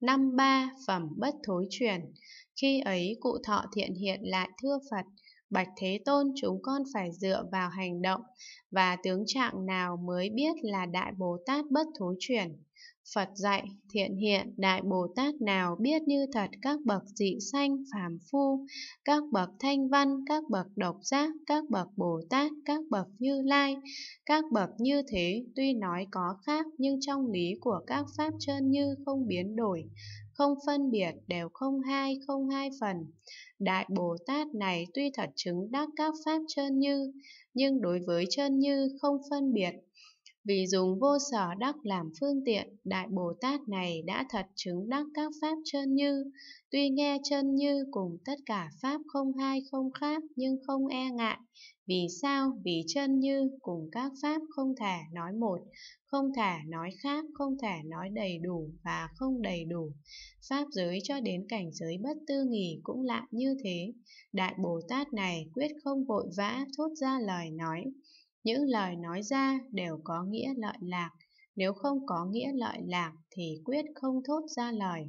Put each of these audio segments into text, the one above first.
năm ba phẩm bất thối truyền. Khi ấy cụ thọ thiện hiện lại thưa Phật, Bạch Thế Tôn chúng con phải dựa vào hành động và tướng trạng nào mới biết là Đại Bồ Tát bất thối chuyển. Phật dạy thiện hiện đại Bồ Tát nào biết như thật các bậc dị sanh phàm phu, các bậc thanh văn, các bậc độc giác, các bậc Bồ Tát, các bậc như lai, các bậc như thế tuy nói có khác nhưng trong lý của các pháp chân như không biến đổi, không phân biệt đều không hai không hai phần. Đại Bồ Tát này tuy thật chứng đắc các pháp chân như, nhưng đối với chân như không phân biệt vì dùng vô sở đắc làm phương tiện, Đại Bồ Tát này đã thật chứng đắc các pháp chân như. Tuy nghe chân như cùng tất cả pháp không hai không khác nhưng không e ngại. Vì sao? Vì chân như cùng các pháp không thể nói một, không thể nói khác, không thể nói đầy đủ và không đầy đủ. Pháp giới cho đến cảnh giới bất tư nghỉ cũng lạ như thế. Đại Bồ Tát này quyết không vội vã thốt ra lời nói. Những lời nói ra đều có nghĩa lợi lạc, nếu không có nghĩa lợi lạc thì quyết không thốt ra lời.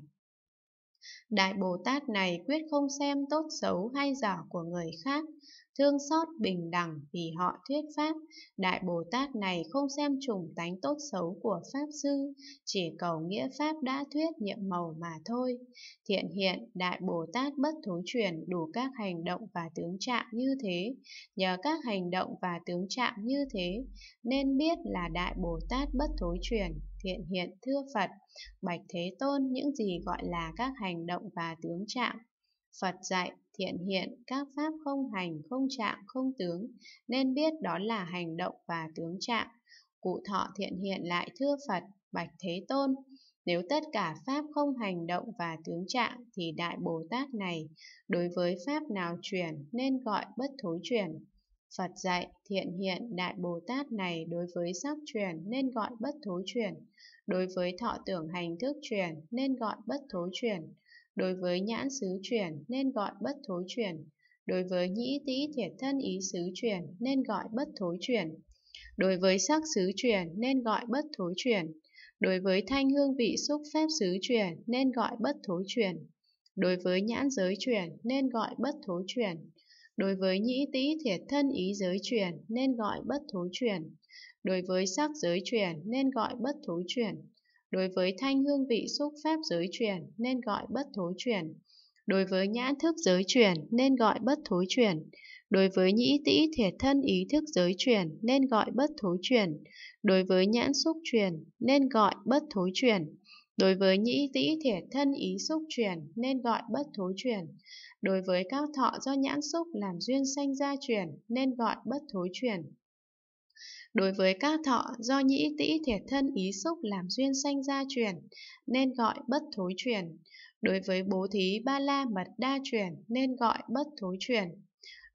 Đại Bồ Tát này quyết không xem tốt xấu hay giỏ của người khác, thương xót bình đẳng vì họ thuyết pháp. Đại Bồ Tát này không xem trùng tánh tốt xấu của Pháp Sư, chỉ cầu nghĩa Pháp đã thuyết nhiệm màu mà thôi. Thiện hiện, Đại Bồ Tát bất thối chuyển đủ các hành động và tướng trạng như thế. Nhờ các hành động và tướng trạng như thế, nên biết là Đại Bồ Tát bất thối chuyển thiện hiện thưa Phật, Bạch Thế Tôn những gì gọi là các hành động và tướng trạng Phật dạy thiện hiện, các pháp không hành, không trạng, không tướng, nên biết đó là hành động và tướng trạng. Cụ thọ thiện hiện lại thưa Phật, bạch Thế Tôn, nếu tất cả pháp không hành động và tướng trạng thì Đại Bồ Tát này đối với pháp nào truyền nên gọi bất thối truyền. Phật dạy thiện hiện Đại Bồ Tát này đối với sắc truyền nên gọi bất thối truyền, đối với thọ tưởng hành thức truyền nên gọi bất thối truyền, Đối với nhãn xứ chuyển nên gọi bất thối chuyển. Đối với nhĩ tĩ thiệt thân ý xứ chuyển nên gọi bất thối chuyển. Đối với sắc xứ chuyển nên gọi bất thối chuyển. Đối với thanh hương vị xúc phép xứ chuyển nên gọi bất thối chuyển. Đối với nhãn giới chuyển nên gọi bất thối chuyển. Đối với nhĩ tĩ thiệt thân ý giới chuyển nên gọi bất thối chuyển. Đối với sắc giới chuyển nên gọi bất thối chuyển. Đối với thanh hương vị xúc pháp giới chuyển nên gọi bất thối chuyển. Đối với nhãn thức giới chuyển nên gọi bất thối chuyển. Đối với nhĩ tĩ thiệt thân ý thức giới chuyển nên gọi bất thối chuyển. Đối với nhãn xúc chuyển nên gọi bất thối chuyển. Đối với nhĩ tĩ thể thân ý xúc chuyển nên gọi bất thối chuyển. Đối với các thọ do nhãn xúc làm duyên sanh ra chuyển nên gọi bất thối chuyển. Đối với các thọ do nhĩ tĩ thiệt thân ý xúc làm duyên sanh gia truyền, nên gọi bất thối chuyển Đối với bố thí ba la mật đa chuyển nên gọi bất thối chuyển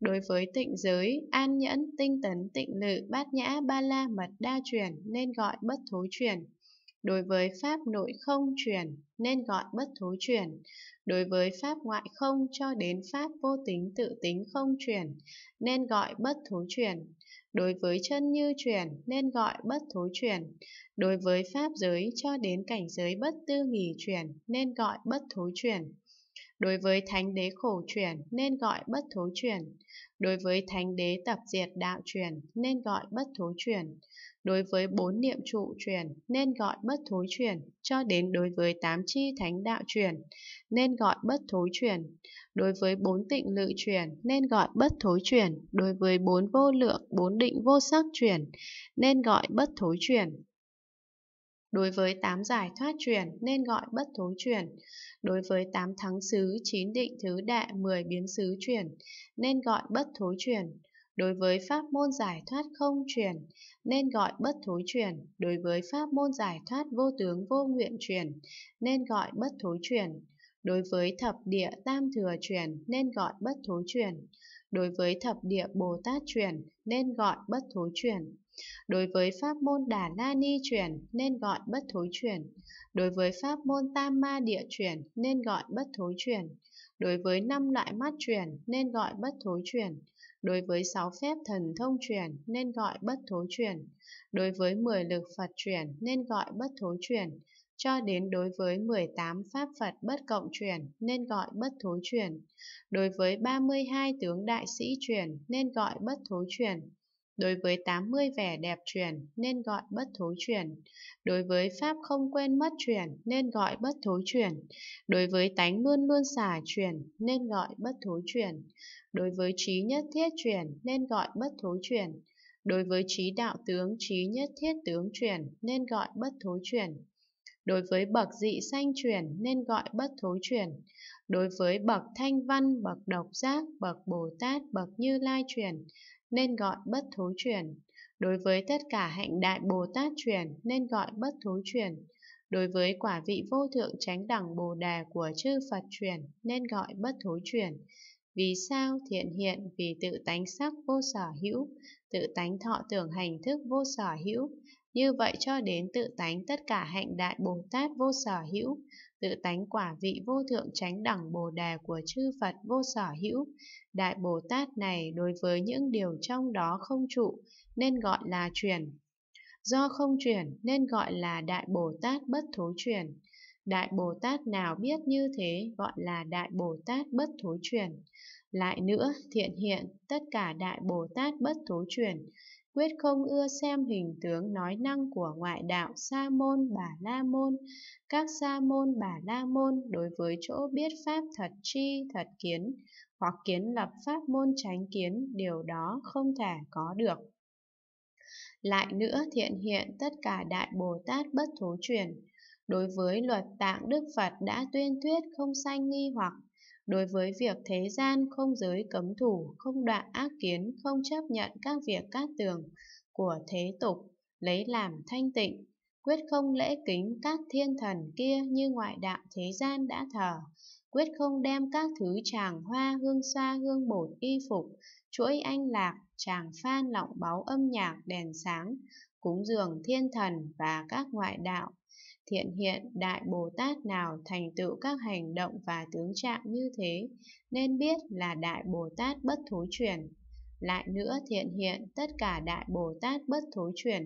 Đối với tịnh giới, an nhẫn, tinh tấn, tịnh lự, bát nhã, ba la mật đa chuyển nên gọi bất thối chuyển Đối với pháp nội không chuyển nên gọi bất thối chuyển Đối với pháp ngoại không cho đến pháp vô tính tự tính không chuyển nên gọi bất thối chuyển đối với chân như chuyển nên gọi bất thối chuyển, đối với pháp giới cho đến cảnh giới bất tư nghỉ chuyển nên gọi bất thối chuyển. Đối với thánh đế khổ chuyển nên gọi bất thối chuyển. Đối với thánh đế tập diệt đạo chuyển nên gọi bất thối chuyển. Đối với bốn niệm trụ chuyển nên gọi bất thối chuyển. Cho đến đối với tám chi thánh đạo chuyển nên gọi bất thối chuyển. Đối với bốn tịnh lự chuyển nên gọi bất thối chuyển. Đối với bốn vô lượng, bốn định vô sắc chuyển nên gọi bất thối chuyển. Đối với tám giải thoát chuyển nên gọi bất thối chuyển. Đối với tám thắng xứ, chín định thứ đệ, mười biến xứ chuyển nên gọi bất thối chuyển. Đối với pháp môn giải thoát không chuyển nên gọi bất thối chuyển. Đối với pháp môn giải thoát vô tướng vô nguyện chuyển nên gọi bất thối chuyển. Đối với thập địa tam thừa chuyển nên gọi bất thối chuyển. Đối với thập địa Bồ Tát chuyển nên gọi bất thối chuyển. Đối với pháp môn Đà La Ni chuyển nên gọi bất thối chuyển. Đối với pháp môn Tam Ma Địa chuyển nên gọi bất thối chuyển. Đối với năm loại mắt chuyển nên gọi bất thối chuyển. Đối với sáu phép thần thông chuyển nên gọi bất thối chuyển. Đối với mười lực Phật chuyển nên gọi bất thối chuyển. Cho đến đối với 18 pháp Phật bất cộng chuyển nên gọi bất thối chuyển. Đối với 32 tướng đại sĩ chuyển nên gọi bất thối chuyển Đối với 80 vẻ đẹp truyền nên gọi bất thối truyền. Đối với pháp không quên mất truyền nên gọi bất thối truyền. Đối với tánh luôn luôn xả truyền nên gọi bất thối truyền. Đối với trí nhất thiết truyền nên gọi bất thối truyền. Đối với trí đạo tướng trí nhất thiết tướng truyền nên gọi bất thối truyền. Đối với bậc dị sanh truyền nên gọi bất thối truyền. Đối với bậc thanh văn, bậc độc giác, bậc Bồ Tát, bậc Như Lai truyền nên gọi bất thối chuyển. Đối với tất cả hạnh đại Bồ Tát chuyển nên gọi bất thối chuyển. Đối với quả vị vô thượng tránh đẳng Bồ đề của chư Phật chuyển nên gọi bất thối chuyển. Vì sao thiện hiện vì tự tánh sắc vô sở hữu, tự tánh thọ tưởng hành thức vô sở hữu, như vậy cho đến tự tánh tất cả hạnh đại Bồ Tát vô sở hữu, tự tánh quả vị vô thượng chánh đẳng bồ đề của chư Phật vô sở hữu. Đại Bồ Tát này đối với những điều trong đó không trụ nên gọi là chuyển. Do không chuyển nên gọi là Đại Bồ Tát bất thối chuyển. Đại Bồ Tát nào biết như thế gọi là Đại Bồ Tát bất thối chuyển. Lại nữa, thiện hiện tất cả Đại Bồ Tát bất thối chuyển quyết không ưa xem hình tướng nói năng của ngoại đạo sa môn bà la môn các sa môn bà la môn đối với chỗ biết pháp thật tri thật kiến hoặc kiến lập pháp môn tránh kiến điều đó không thể có được lại nữa thiện hiện tất cả đại bồ tát bất thố chuyển đối với luật tạng đức phật đã tuyên thuyết không sanh nghi hoặc Đối với việc thế gian không giới cấm thủ, không đoạn ác kiến, không chấp nhận các việc cát tường của thế tục, lấy làm thanh tịnh, quyết không lễ kính các thiên thần kia như ngoại đạo thế gian đã thờ, quyết không đem các thứ tràng hoa hương xa hương bột y phục, chuỗi anh lạc, tràng phan lọng báu âm nhạc đèn sáng, cúng dường thiên thần và các ngoại đạo thiện hiện Đại Bồ Tát nào thành tựu các hành động và tướng trạng như thế, nên biết là Đại Bồ Tát bất thối chuyển. Lại nữa thiện hiện tất cả Đại Bồ Tát bất thối chuyển,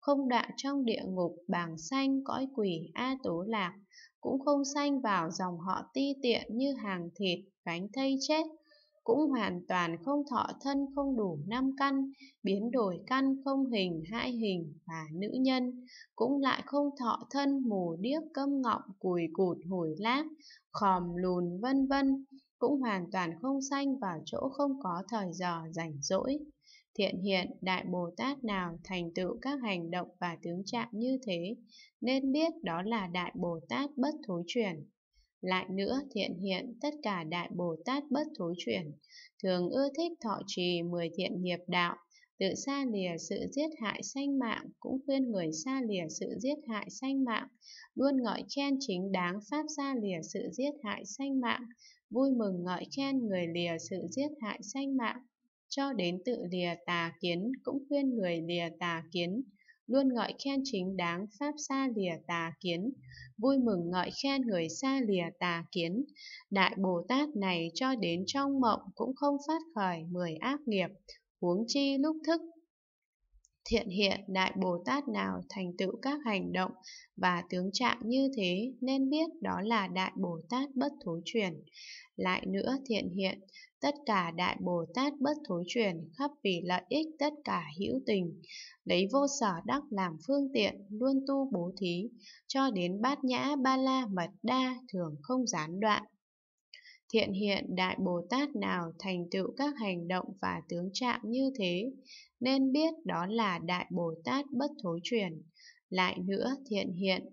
không đọa trong địa ngục bàng xanh cõi quỷ A Tố Lạc, cũng không sanh vào dòng họ ti tiện như hàng thịt, gánh thây chết, cũng hoàn toàn không thọ thân không đủ năm căn, biến đổi căn không hình hai hình và nữ nhân, cũng lại không thọ thân mù điếc câm ngọng cùi cụt hồi lác, khòm lùn vân vân, cũng hoàn toàn không sanh vào chỗ không có thời giờ rảnh rỗi. Thiện hiện Đại Bồ Tát nào thành tựu các hành động và tướng trạng như thế, nên biết đó là Đại Bồ Tát bất thối chuyển. Lại nữa thiện hiện tất cả Đại Bồ Tát bất thối chuyển, thường ưa thích thọ trì mười thiện nghiệp đạo, tự xa lìa sự giết hại sanh mạng, cũng khuyên người xa lìa sự giết hại sanh mạng, luôn ngợi khen chính đáng pháp xa lìa sự giết hại sanh mạng, vui mừng ngợi khen người lìa sự giết hại sanh mạng, cho đến tự lìa tà kiến cũng khuyên người lìa tà kiến, luôn ngợi khen chính đáng pháp xa lìa tà kiến, vui mừng ngợi khen người xa lìa tà kiến. Đại Bồ Tát này cho đến trong mộng cũng không phát khởi mười ác nghiệp, huống chi lúc thức thiện hiện đại Bồ Tát nào thành tựu các hành động và tướng trạng như thế nên biết đó là đại Bồ Tát bất thối chuyển. Lại nữa thiện hiện, tất cả đại Bồ Tát bất thối chuyển khắp vì lợi ích tất cả hữu tình, lấy vô sở đắc làm phương tiện, luôn tu bố thí, cho đến bát nhã ba la mật đa thường không gián đoạn. Thiện hiện Đại Bồ Tát nào thành tựu các hành động và tướng trạng như thế, nên biết đó là Đại Bồ Tát bất thối truyền. Lại nữa, thiện hiện,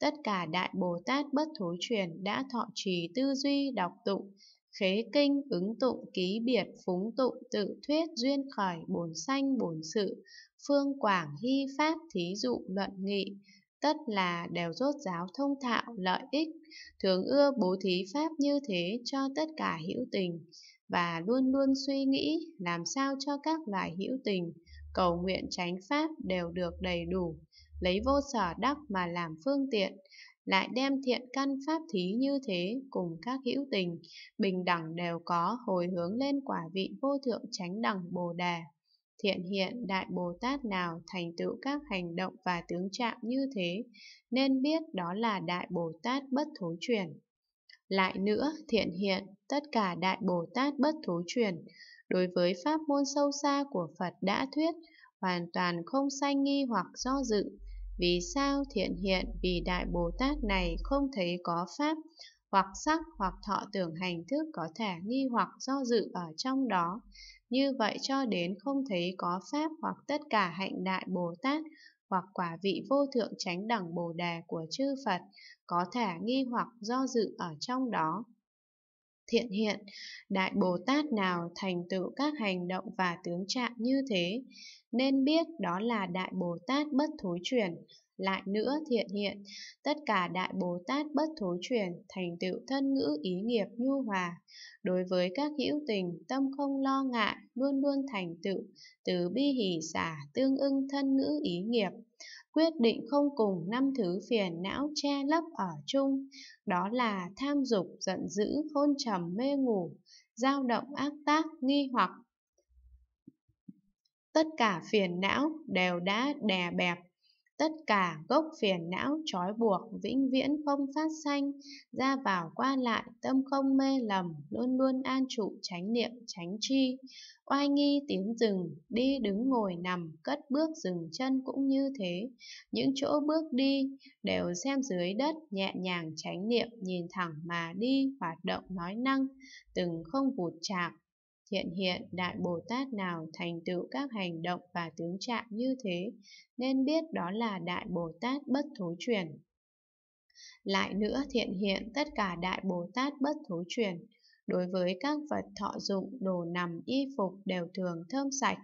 tất cả Đại Bồ Tát bất thối truyền đã thọ trì tư duy đọc tụng, khế kinh, ứng tụng, ký biệt, phúng tụng, tự thuyết, duyên khởi, bổn sanh, bổn sự, phương quảng, hy pháp, thí dụ, luận nghị, tất là đều rốt giáo thông thạo lợi ích, thường ưa bố thí pháp như thế cho tất cả hữu tình, và luôn luôn suy nghĩ làm sao cho các loài hữu tình, cầu nguyện tránh pháp đều được đầy đủ, lấy vô sở đắc mà làm phương tiện, lại đem thiện căn pháp thí như thế cùng các hữu tình, bình đẳng đều có hồi hướng lên quả vị vô thượng chánh đẳng Bồ Đề thiện hiện Đại Bồ Tát nào thành tựu các hành động và tướng trạng như thế, nên biết đó là Đại Bồ Tát bất thối chuyển. Lại nữa, thiện hiện, tất cả Đại Bồ Tát bất thối chuyển, đối với pháp môn sâu xa của Phật đã thuyết, hoàn toàn không sanh nghi hoặc do dự. Vì sao thiện hiện vì Đại Bồ Tát này không thấy có pháp, hoặc sắc hoặc thọ tưởng hành thức có thể nghi hoặc do dự ở trong đó như vậy cho đến không thấy có Pháp hoặc tất cả hạnh đại Bồ Tát hoặc quả vị vô thượng tránh đẳng Bồ Đề của chư Phật có thể nghi hoặc do dự ở trong đó. Thiện hiện, Đại Bồ Tát nào thành tựu các hành động và tướng trạng như thế, nên biết đó là Đại Bồ Tát bất thối chuyển, lại nữa thiện hiện tất cả đại bồ tát bất thối chuyển thành tựu thân ngữ ý nghiệp nhu hòa đối với các hữu tình tâm không lo ngại luôn luôn thành tựu từ bi hỷ xả tương ưng thân ngữ ý nghiệp quyết định không cùng năm thứ phiền não che lấp ở chung đó là tham dục giận dữ khôn trầm mê ngủ dao động ác tác nghi hoặc tất cả phiền não đều đã đè bẹp tất cả gốc phiền não trói buộc vĩnh viễn không phát sanh, ra vào qua lại, tâm không mê lầm, luôn luôn an trụ tránh niệm, tránh chi. Oai nghi tiếng rừng, đi đứng ngồi nằm, cất bước dừng chân cũng như thế. Những chỗ bước đi đều xem dưới đất, nhẹ nhàng tránh niệm, nhìn thẳng mà đi, hoạt động nói năng, từng không vụt chạm Hiện hiện Đại Bồ Tát nào thành tựu các hành động và tướng trạng như thế, nên biết đó là Đại Bồ Tát bất thối chuyển. Lại nữa thiện hiện tất cả Đại Bồ Tát bất thối chuyển, đối với các vật thọ dụng, đồ nằm, y phục đều thường thơm sạch,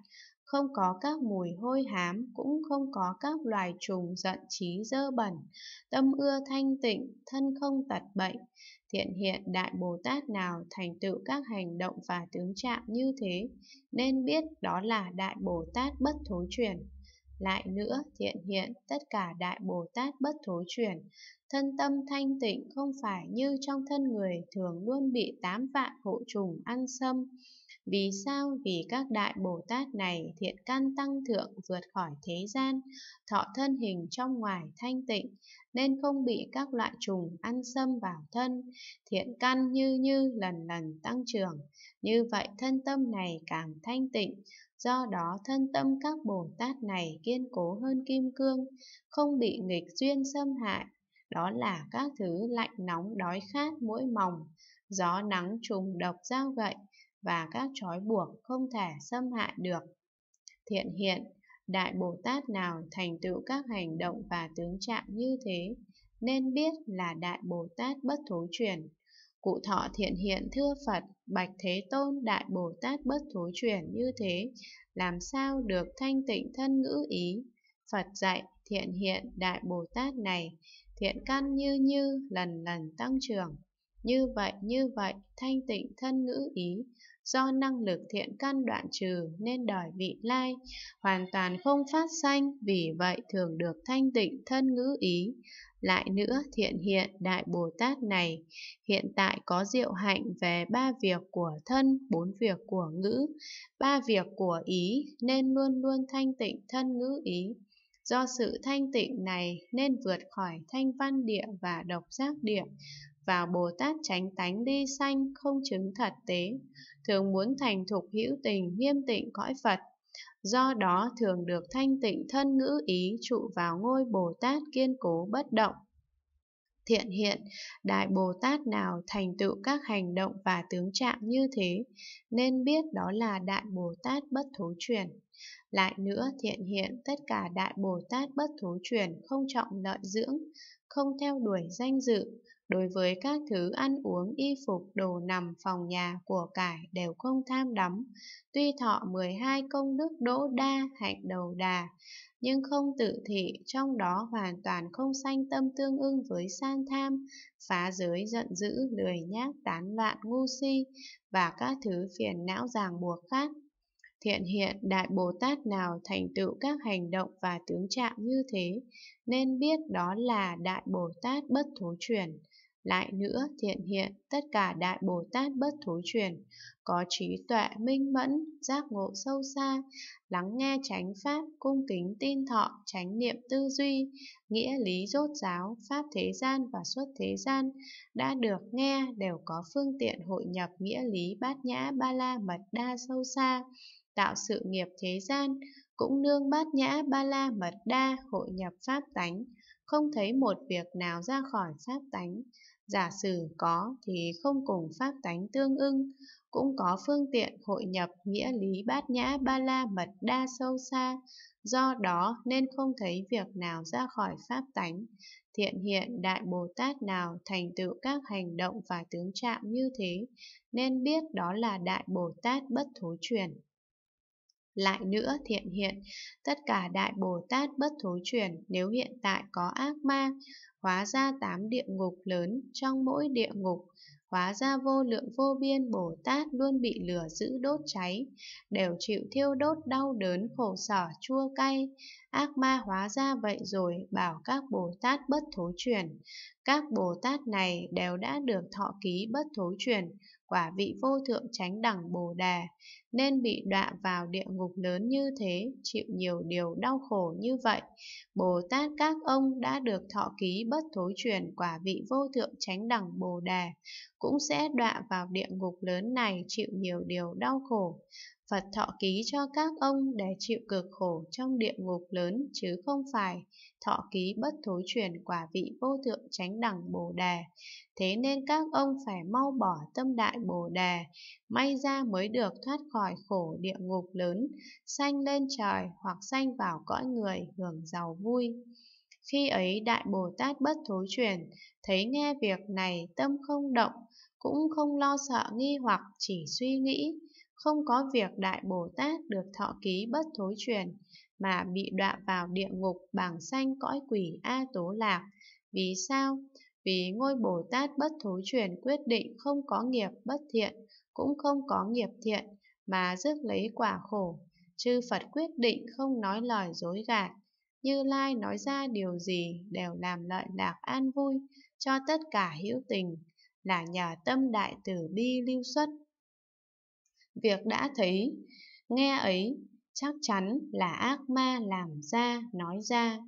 không có các mùi hôi hám, cũng không có các loài trùng giận trí dơ bẩn, tâm ưa thanh tịnh, thân không tật bệnh. Thiện hiện Đại Bồ Tát nào thành tựu các hành động và tướng trạng như thế, nên biết đó là Đại Bồ Tát bất thối chuyển. Lại nữa, thiện hiện tất cả Đại Bồ Tát bất thối chuyển, thân tâm thanh tịnh không phải như trong thân người thường luôn bị tám vạn hộ trùng ăn xâm, vì sao? Vì các đại Bồ Tát này thiện căn tăng thượng vượt khỏi thế gian, thọ thân hình trong ngoài thanh tịnh, nên không bị các loại trùng ăn xâm vào thân, thiện căn như như lần lần tăng trưởng. Như vậy thân tâm này càng thanh tịnh, do đó thân tâm các Bồ Tát này kiên cố hơn kim cương, không bị nghịch duyên xâm hại. Đó là các thứ lạnh nóng đói khát mỗi mỏng, gió nắng trùng độc giao gậy, và các trói buộc không thể xâm hại được. Thiện hiện, Đại Bồ Tát nào thành tựu các hành động và tướng trạng như thế, nên biết là Đại Bồ Tát bất thối chuyển. Cụ thọ thiện hiện thưa Phật, Bạch Thế Tôn Đại Bồ Tát bất thối chuyển như thế, làm sao được thanh tịnh thân ngữ ý? Phật dạy thiện hiện Đại Bồ Tát này, thiện căn như như lần lần tăng trưởng. Như vậy như vậy, thanh tịnh thân ngữ ý, do năng lực thiện căn đoạn trừ nên đòi vị lai, hoàn toàn không phát sanh, vì vậy thường được thanh tịnh thân ngữ ý. Lại nữa, thiện hiện Đại Bồ Tát này hiện tại có diệu hạnh về ba việc của thân, bốn việc của ngữ, ba việc của ý, nên luôn luôn thanh tịnh thân ngữ ý. Do sự thanh tịnh này nên vượt khỏi thanh văn địa và độc giác địa, vào Bồ Tát tránh tánh ly sanh không chứng thật tế, thường muốn thành thục hữu tình nghiêm tịnh cõi Phật. Do đó thường được thanh tịnh thân ngữ ý trụ vào ngôi Bồ Tát kiên cố bất động. Thiện hiện, Đại Bồ Tát nào thành tựu các hành động và tướng trạng như thế, nên biết đó là Đại Bồ Tát bất thối chuyển. Lại nữa thiện hiện tất cả Đại Bồ Tát bất thối chuyển không trọng lợi dưỡng, không theo đuổi danh dự, đối với các thứ ăn uống y phục đồ nằm phòng nhà của cải đều không tham đắm, tuy thọ 12 công đức đỗ đa hạnh đầu đà, nhưng không tự thị, trong đó hoàn toàn không sanh tâm tương ưng với san tham, phá giới giận dữ, lười nhác, tán loạn, ngu si và các thứ phiền não ràng buộc khác. Thiện hiện Đại Bồ Tát nào thành tựu các hành động và tướng trạng như thế, nên biết đó là Đại Bồ Tát bất thối chuyển. Lại nữa thiện hiện tất cả đại Bồ Tát bất thối chuyển, có trí tuệ minh mẫn, giác ngộ sâu xa, lắng nghe chánh pháp, cung kính tin thọ, chánh niệm tư duy, nghĩa lý rốt giáo, pháp thế gian và xuất thế gian, đã được nghe đều có phương tiện hội nhập nghĩa lý bát nhã ba la mật đa sâu xa, tạo sự nghiệp thế gian, cũng nương bát nhã ba la mật đa hội nhập pháp tánh, không thấy một việc nào ra khỏi pháp tánh, Giả sử có thì không cùng pháp tánh tương ưng, cũng có phương tiện hội nhập nghĩa lý bát nhã ba la mật đa sâu xa, do đó nên không thấy việc nào ra khỏi pháp tánh. Thiện hiện Đại Bồ Tát nào thành tựu các hành động và tướng trạng như thế, nên biết đó là Đại Bồ Tát bất thối chuyển Lại nữa thiện hiện, tất cả Đại Bồ Tát bất thối chuyển nếu hiện tại có ác ma, hóa ra tám địa ngục lớn, trong mỗi địa ngục, hóa ra vô lượng vô biên Bồ Tát luôn bị lửa giữ đốt cháy, đều chịu thiêu đốt đau đớn khổ sở chua cay. Ác ma hóa ra vậy rồi, bảo các Bồ Tát bất thối chuyển. Các Bồ Tát này đều đã được thọ ký bất thối chuyển, quả vị vô thượng tránh đẳng Bồ Đà nên bị đọa vào địa ngục lớn như thế, chịu nhiều điều đau khổ như vậy. Bồ Tát các ông đã được thọ ký bất thối truyền quả vị vô thượng chánh đẳng Bồ đề, cũng sẽ đọa vào địa ngục lớn này chịu nhiều điều đau khổ. Phật thọ ký cho các ông để chịu cực khổ trong địa ngục lớn chứ không phải thọ ký bất thối chuyển quả vị vô thượng chánh đẳng Bồ Đề. Thế nên các ông phải mau bỏ tâm đại Bồ Đề, may ra mới được thoát khỏi khổ địa ngục lớn, sanh lên trời hoặc sanh vào cõi người hưởng giàu vui. Khi ấy Đại Bồ Tát bất thối chuyển, thấy nghe việc này tâm không động, cũng không lo sợ nghi hoặc chỉ suy nghĩ không có việc Đại Bồ Tát được thọ ký bất thối truyền, mà bị đọa vào địa ngục bằng xanh cõi quỷ A Tố Lạc. Vì sao? Vì ngôi Bồ Tát bất thối truyền quyết định không có nghiệp bất thiện, cũng không có nghiệp thiện, mà rước lấy quả khổ. Chư Phật quyết định không nói lời dối gạt. Như Lai nói ra điều gì đều làm lợi lạc an vui cho tất cả hữu tình, là nhờ tâm đại từ bi lưu xuất Việc đã thấy, nghe ấy chắc chắn là ác ma làm ra, nói ra.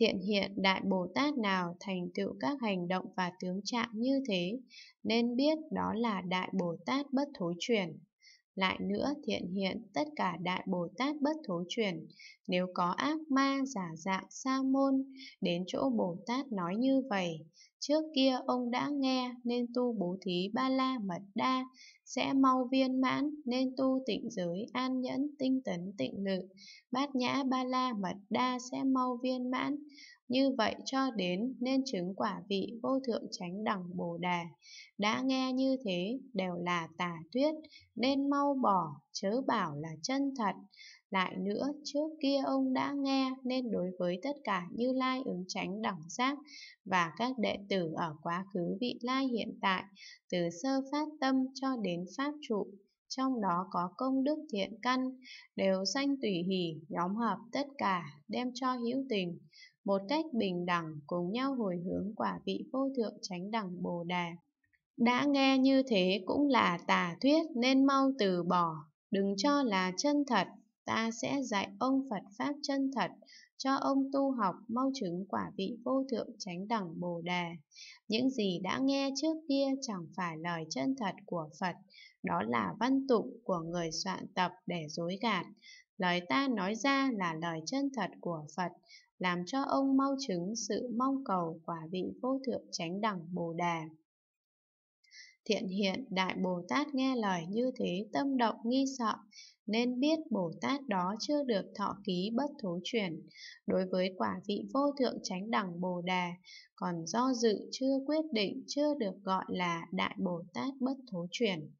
Thiện hiện Đại Bồ Tát nào thành tựu các hành động và tướng trạng như thế, nên biết đó là Đại Bồ Tát bất thối chuyển. Lại nữa thiện hiện tất cả Đại Bồ Tát bất thối chuyển, nếu có ác ma giả dạng sa môn, đến chỗ Bồ Tát nói như vậy, Trước kia ông đã nghe nên tu bố thí ba la mật đa, sẽ mau viên mãn nên tu tịnh giới an nhẫn tinh tấn tịnh lự, bát nhã ba la mật đa sẽ mau viên mãn. Như vậy cho đến nên chứng quả vị vô thượng chánh đẳng Bồ Đà. Đã nghe như thế đều là tà thuyết, nên mau bỏ, chớ bảo là chân thật. Lại nữa, trước kia ông đã nghe nên đối với tất cả Như Lai ứng tránh đẳng giác và các đệ tử ở quá khứ vị lai hiện tại, từ sơ phát tâm cho đến pháp trụ, trong đó có công đức thiện căn, đều sanh tùy hỷ, nhóm hợp tất cả, đem cho hữu tình, một cách bình đẳng cùng nhau hồi hướng quả vị vô thượng tránh đẳng Bồ Đà. Đã nghe như thế cũng là tà thuyết nên mau từ bỏ, đừng cho là chân thật ta sẽ dạy ông Phật Pháp chân thật, cho ông tu học mau chứng quả vị vô thượng chánh đẳng Bồ Đề. Những gì đã nghe trước kia chẳng phải lời chân thật của Phật, đó là văn tục của người soạn tập để dối gạt. Lời ta nói ra là lời chân thật của Phật, làm cho ông mau chứng sự mong cầu quả vị vô thượng chánh đẳng Bồ Đề. Thiện hiện Đại Bồ Tát nghe lời như thế tâm động nghi sợ, nên biết Bồ Tát đó chưa được thọ ký bất thối chuyển đối với quả vị vô thượng chánh đẳng Bồ Đà, còn do dự chưa quyết định chưa được gọi là Đại Bồ Tát bất thối chuyển.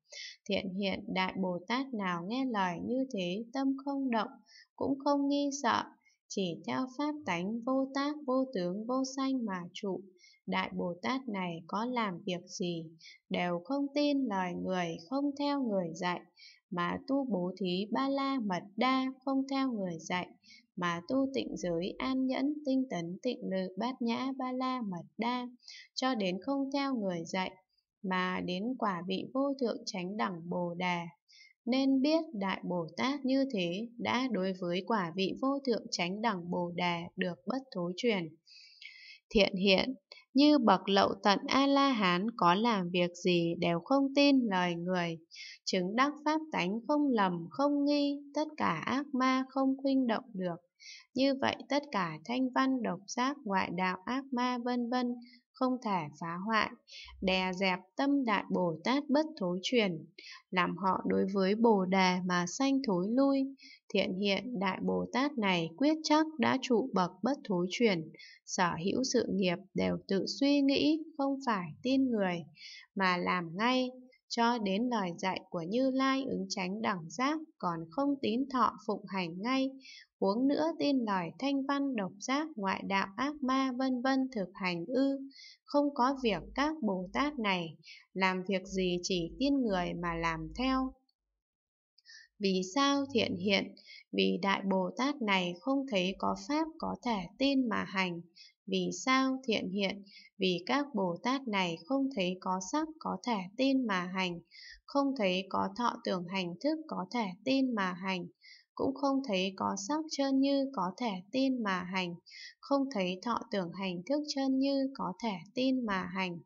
Thiện hiện Đại Bồ Tát nào nghe lời như thế tâm không động, cũng không nghi sợ, chỉ theo pháp tánh vô tác vô tướng vô sanh mà trụ Đại Bồ Tát này có làm việc gì, đều không tin lời người không theo người dạy, mà tu bố thí ba la mật đa không theo người dạy, mà tu tịnh giới an nhẫn tinh tấn tịnh lự bát nhã ba la mật đa, cho đến không theo người dạy, mà đến quả vị vô thượng chánh đẳng bồ đề. Nên biết Đại Bồ Tát như thế đã đối với quả vị vô thượng chánh đẳng Bồ Đề được bất thối truyền thiện hiện, như bậc lậu tận A-la-hán có làm việc gì đều không tin lời người, chứng đắc pháp tánh không lầm, không nghi, tất cả ác ma không khuynh động được. Như vậy tất cả thanh văn độc giác ngoại đạo ác ma vân vân không thể phá hoại, đè dẹp tâm đại Bồ Tát bất thối truyền, làm họ đối với Bồ Đề mà sanh thối lui. Thiện hiện đại Bồ Tát này quyết chắc đã trụ bậc bất thối truyền, sở hữu sự nghiệp đều tự suy nghĩ, không phải tin người, mà làm ngay cho đến lời dạy của Như Lai ứng tránh đẳng giác còn không tín thọ phụng hành ngay, huống nữa tin lời thanh văn độc giác ngoại đạo ác ma vân vân thực hành ư, không có việc các Bồ Tát này, làm việc gì chỉ tiên người mà làm theo. Vì sao thiện hiện? Vì Đại Bồ Tát này không thấy có pháp có thể tin mà hành, vì sao thiện hiện? Vì các Bồ Tát này không thấy có sắc có thể tin mà hành, không thấy có thọ tưởng hành thức có thể tin mà hành, cũng không thấy có sắc trơn như có thể tin mà hành, không thấy thọ tưởng hành thức chân như có thể tin mà hành.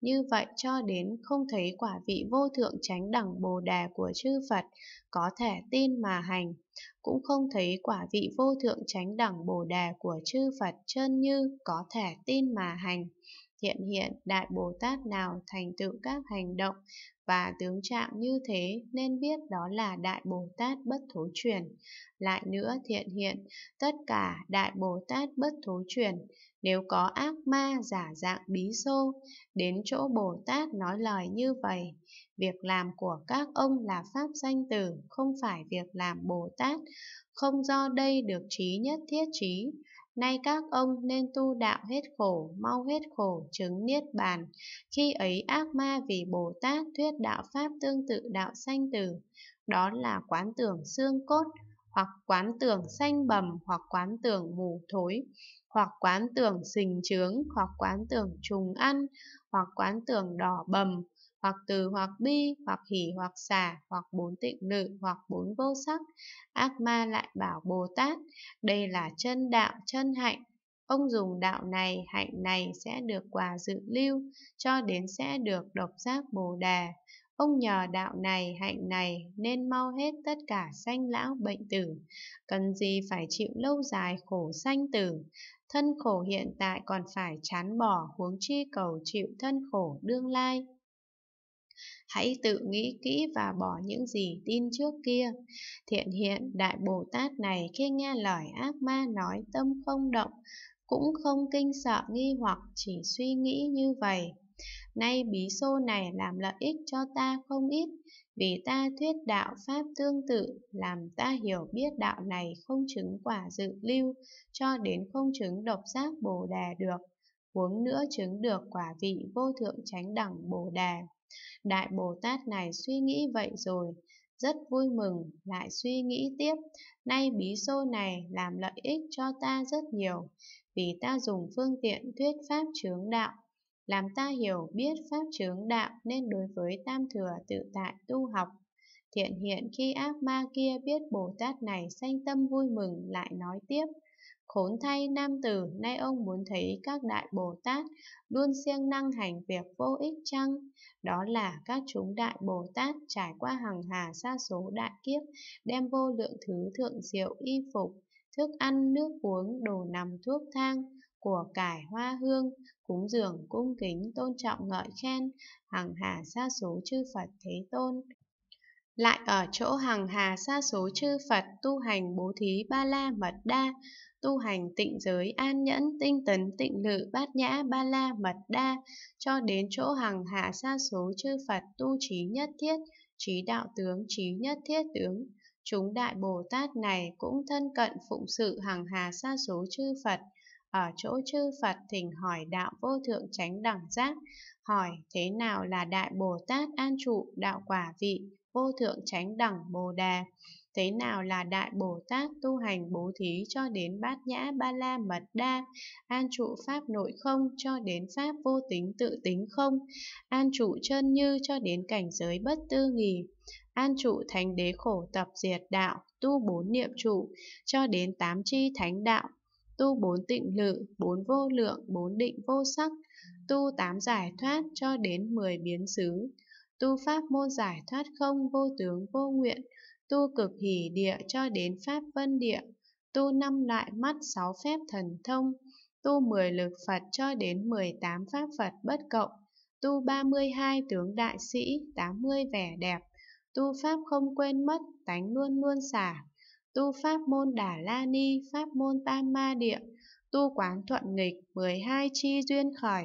Như vậy cho đến không thấy quả vị vô thượng chánh đẳng Bồ đề của chư Phật, có thể tin mà hành cũng không thấy quả vị vô thượng chánh đẳng bồ đề của chư Phật chân như có thể tin mà hành. Hiện hiện Đại Bồ Tát nào thành tựu các hành động và tướng trạng như thế nên biết đó là Đại Bồ Tát bất thối chuyển Lại nữa thiện hiện, tất cả Đại Bồ Tát bất thối chuyển nếu có ác ma giả dạng bí xô, đến chỗ Bồ Tát nói lời như vậy, Việc làm của các ông là pháp danh từ, không phải việc làm Bồ Tát, không do đây được trí nhất thiết trí. Nay các ông nên tu đạo hết khổ, mau hết khổ, chứng niết bàn. Khi ấy ác ma vì Bồ Tát thuyết đạo Pháp tương tự đạo sanh tử, Đó là quán tưởng xương cốt, hoặc quán tưởng xanh bầm, hoặc quán tưởng mù thối, hoặc quán tưởng sình trướng, hoặc quán tưởng trùng ăn, hoặc quán tưởng đỏ bầm, hoặc từ hoặc bi, hoặc hỷ hoặc xả, hoặc bốn tịnh lự, hoặc bốn vô sắc. Ác ma lại bảo Bồ Tát, đây là chân đạo, chân hạnh. Ông dùng đạo này, hạnh này sẽ được quả dự lưu, cho đến sẽ được độc giác Bồ đề. Ông nhờ đạo này, hạnh này nên mau hết tất cả sanh lão bệnh tử, cần gì phải chịu lâu dài khổ sanh tử. Thân khổ hiện tại còn phải chán bỏ huống chi cầu chịu thân khổ đương lai. Hãy tự nghĩ kỹ và bỏ những gì tin trước kia. Thiện hiện Đại Bồ Tát này khi nghe lời ác ma nói tâm không động, cũng không kinh sợ nghi hoặc chỉ suy nghĩ như vậy. Nay bí xô này làm lợi ích cho ta không ít, vì ta thuyết đạo Pháp tương tự, làm ta hiểu biết đạo này không chứng quả dự lưu, cho đến không chứng độc giác Bồ đề được, huống nữa chứng được quả vị vô thượng chánh đẳng Bồ đề. Đại Bồ Tát này suy nghĩ vậy rồi, rất vui mừng, lại suy nghĩ tiếp, nay bí xô này làm lợi ích cho ta rất nhiều, vì ta dùng phương tiện thuyết pháp chướng đạo, làm ta hiểu biết pháp chướng đạo nên đối với tam thừa tự tại tu học. Thiện hiện khi ác ma kia biết Bồ Tát này sanh tâm vui mừng lại nói tiếp, Khốn thay nam tử, nay ông muốn thấy các đại Bồ Tát luôn siêng năng hành việc vô ích chăng? Đó là các chúng đại Bồ Tát trải qua hàng hà xa số đại kiếp, đem vô lượng thứ thượng diệu y phục, thức ăn, nước uống, đồ nằm thuốc thang, của cải hoa hương, cúng dường cung kính tôn trọng ngợi khen, hàng hà xa số chư Phật Thế Tôn. Lại ở chỗ hàng hà xa số chư Phật tu hành bố thí ba la mật đa, tu hành tịnh giới an nhẫn tinh tấn tịnh lự bát nhã ba la mật đa cho đến chỗ hằng hạ sa số chư phật tu trí nhất thiết trí đạo tướng trí nhất thiết tướng chúng đại bồ tát này cũng thân cận phụng sự hằng hà sa số chư phật ở chỗ chư phật thỉnh hỏi đạo vô thượng chánh đẳng giác hỏi thế nào là đại bồ tát an trụ đạo quả vị vô thượng chánh đẳng bồ đề thế nào là đại Bồ Tát tu hành bố thí cho đến bát nhã ba la mật đa, an trụ pháp nội không cho đến pháp vô tính tự tính không, an trụ chân như cho đến cảnh giới bất tư nghì, an trụ thánh đế khổ tập diệt đạo, tu bốn niệm trụ cho đến tám chi thánh đạo, tu bốn tịnh lự, bốn vô lượng, bốn định vô sắc, tu tám giải thoát cho đến mười biến xứ, tu pháp môn giải thoát không vô tướng vô nguyện, tu cực hỷ địa cho đến pháp vân địa, tu năm loại mắt sáu phép thần thông, tu 10 lực Phật cho đến 18 pháp Phật bất cộng, tu 32 tướng đại sĩ, 80 vẻ đẹp, tu pháp không quên mất, tánh luôn luôn xả, tu pháp môn đà la ni, pháp môn tam ma địa, tu quán thuận nghịch, 12 chi duyên khởi,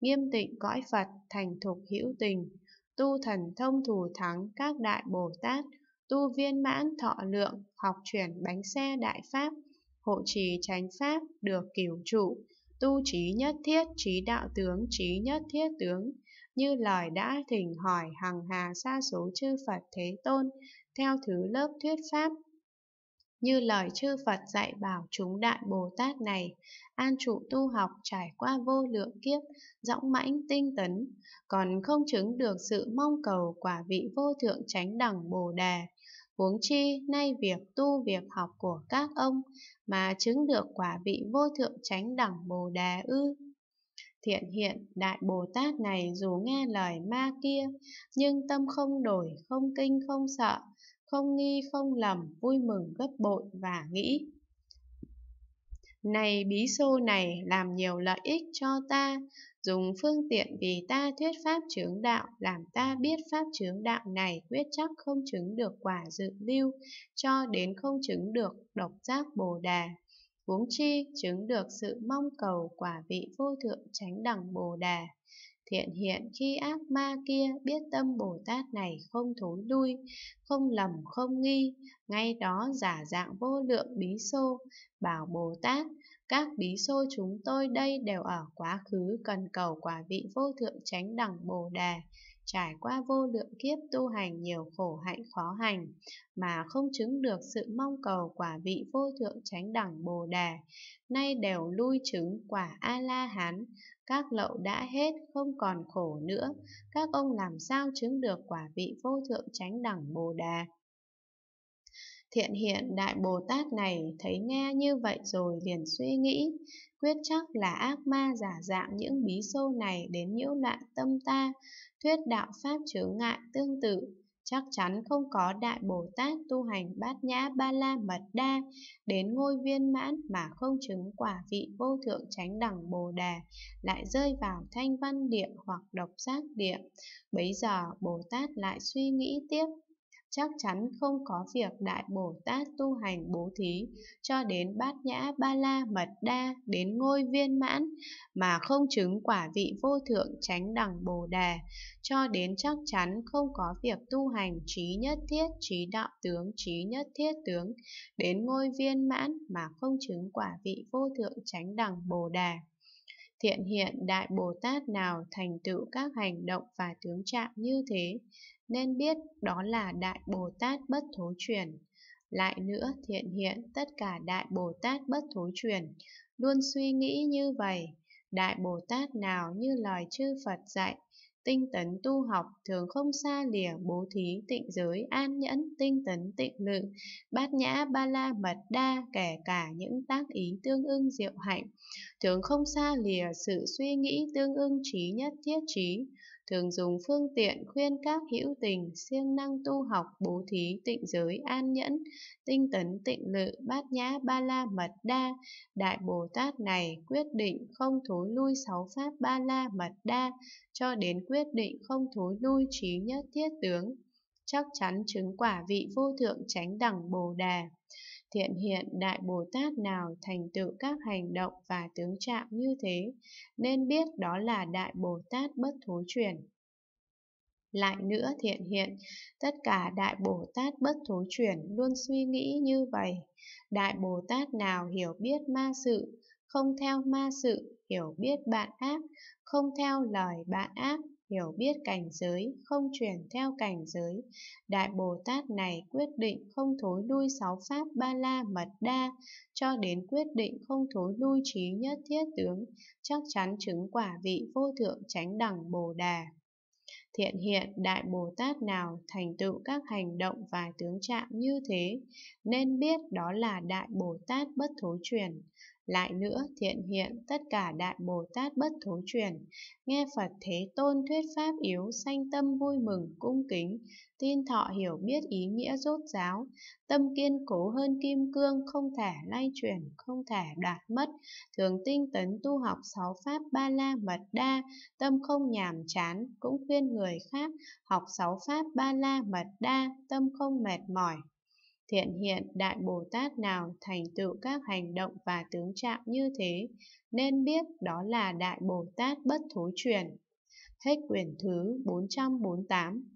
nghiêm tịnh cõi Phật, thành thục hữu tình, tu thần thông thủ thắng các đại Bồ Tát, tu viên mãn thọ lượng, học chuyển bánh xe đại pháp, hộ trì chánh pháp, được cửu trụ, tu trí nhất thiết trí đạo tướng trí nhất thiết tướng, như lời đã thỉnh hỏi hằng hà sa số chư Phật Thế Tôn, theo thứ lớp thuyết pháp như lời chư Phật dạy bảo chúng đại Bồ Tát này, an trụ tu học trải qua vô lượng kiếp, dõng mãnh tinh tấn, còn không chứng được sự mong cầu quả vị vô thượng chánh đẳng Bồ Đề. Huống chi, nay việc tu việc học của các ông mà chứng được quả vị vô thượng chánh đẳng Bồ Đề ư. Thiện hiện, Đại Bồ Tát này dù nghe lời ma kia, nhưng tâm không đổi, không kinh, không sợ, không nghi không lầm, vui mừng gấp bội và nghĩ. Này bí xô này làm nhiều lợi ích cho ta, dùng phương tiện vì ta thuyết pháp chứng đạo, làm ta biết pháp chứng đạo này quyết chắc không chứng được quả dự lưu, cho đến không chứng được độc giác bồ đà. Huống chi chứng được sự mong cầu quả vị vô thượng chánh đẳng bồ đà thiện hiện khi ác ma kia biết tâm Bồ Tát này không thối lui, không lầm không nghi, ngay đó giả dạng vô lượng bí xô, bảo Bồ Tát, các bí xô chúng tôi đây đều ở quá khứ cần cầu quả vị vô thượng chánh đẳng Bồ Đề trải qua vô lượng kiếp tu hành nhiều khổ hạnh khó hành, mà không chứng được sự mong cầu quả vị vô thượng chánh đẳng Bồ Đề, nay đều lui chứng quả A-la-hán, các lậu đã hết, không còn khổ nữa, các ông làm sao chứng được quả vị vô thượng chánh đẳng Bồ Đề. Thiện hiện Đại Bồ Tát này thấy nghe như vậy rồi liền suy nghĩ, quyết chắc là ác ma giả dạng những bí xô này đến nhiễu loạn tâm ta, thuyết đạo pháp chướng ngại tương tự chắc chắn không có đại bồ tát tu hành bát nhã ba la mật đa đến ngôi viên mãn mà không chứng quả vị vô thượng chánh đẳng bồ đề lại rơi vào thanh văn địa hoặc độc giác địa bấy giờ bồ tát lại suy nghĩ tiếp chắc chắn không có việc Đại Bồ Tát tu hành bố thí cho đến bát nhã ba la mật đa đến ngôi viên mãn mà không chứng quả vị vô thượng chánh đẳng Bồ đề cho đến chắc chắn không có việc tu hành trí nhất thiết trí đạo tướng trí nhất thiết tướng đến ngôi viên mãn mà không chứng quả vị vô thượng chánh đẳng Bồ đề thiện hiện đại bồ tát nào thành tựu các hành động và tướng trạng như thế nên biết đó là Đại Bồ Tát Bất Thối Chuyển. Lại nữa thiện hiện tất cả Đại Bồ Tát Bất Thối Chuyển, luôn suy nghĩ như vậy. Đại Bồ Tát nào như lời chư Phật dạy, tinh tấn tu học thường không xa lìa bố thí tịnh giới an nhẫn tinh tấn tịnh lự bát nhã ba la mật đa kể cả những tác ý tương ưng diệu hạnh thường không xa lìa sự suy nghĩ tương ưng trí nhất thiết trí thường dùng phương tiện khuyên các hữu tình siêng năng tu học bố thí tịnh giới an nhẫn tinh tấn tịnh lự bát nhã ba la mật đa đại bồ tát này quyết định không thối lui sáu pháp ba la mật đa cho đến quyết định không thối lui trí nhất thiết tướng chắc chắn chứng quả vị vô thượng chánh đẳng bồ đà thiện hiện Đại Bồ Tát nào thành tựu các hành động và tướng trạng như thế, nên biết đó là Đại Bồ Tát bất thối chuyển. Lại nữa thiện hiện, tất cả Đại Bồ Tát bất thối chuyển luôn suy nghĩ như vậy. Đại Bồ Tát nào hiểu biết ma sự, không theo ma sự, hiểu biết bạn ác, không theo lời bạn ác, hiểu biết cảnh giới, không chuyển theo cảnh giới. Đại Bồ Tát này quyết định không thối lui sáu pháp ba la mật đa, cho đến quyết định không thối lui trí nhất thiết tướng, chắc chắn chứng quả vị vô thượng chánh đẳng Bồ Đà. Thiện hiện Đại Bồ Tát nào thành tựu các hành động và tướng trạng như thế, nên biết đó là Đại Bồ Tát bất thối chuyển. Lại nữa, thiện hiện tất cả đại Bồ Tát bất thối chuyển, nghe Phật Thế Tôn thuyết pháp yếu, sanh tâm vui mừng, cung kính, tin thọ hiểu biết ý nghĩa rốt ráo tâm kiên cố hơn kim cương, không thể lay chuyển, không thể đoạt mất, thường tinh tấn tu học sáu pháp ba la mật đa, tâm không nhàm chán, cũng khuyên người khác học sáu pháp ba la mật đa, tâm không mệt mỏi, Thiện hiện Đại Bồ Tát nào thành tựu các hành động và tướng trạng như thế, nên biết đó là Đại Bồ Tát bất thối truyền. Hết quyển thứ 448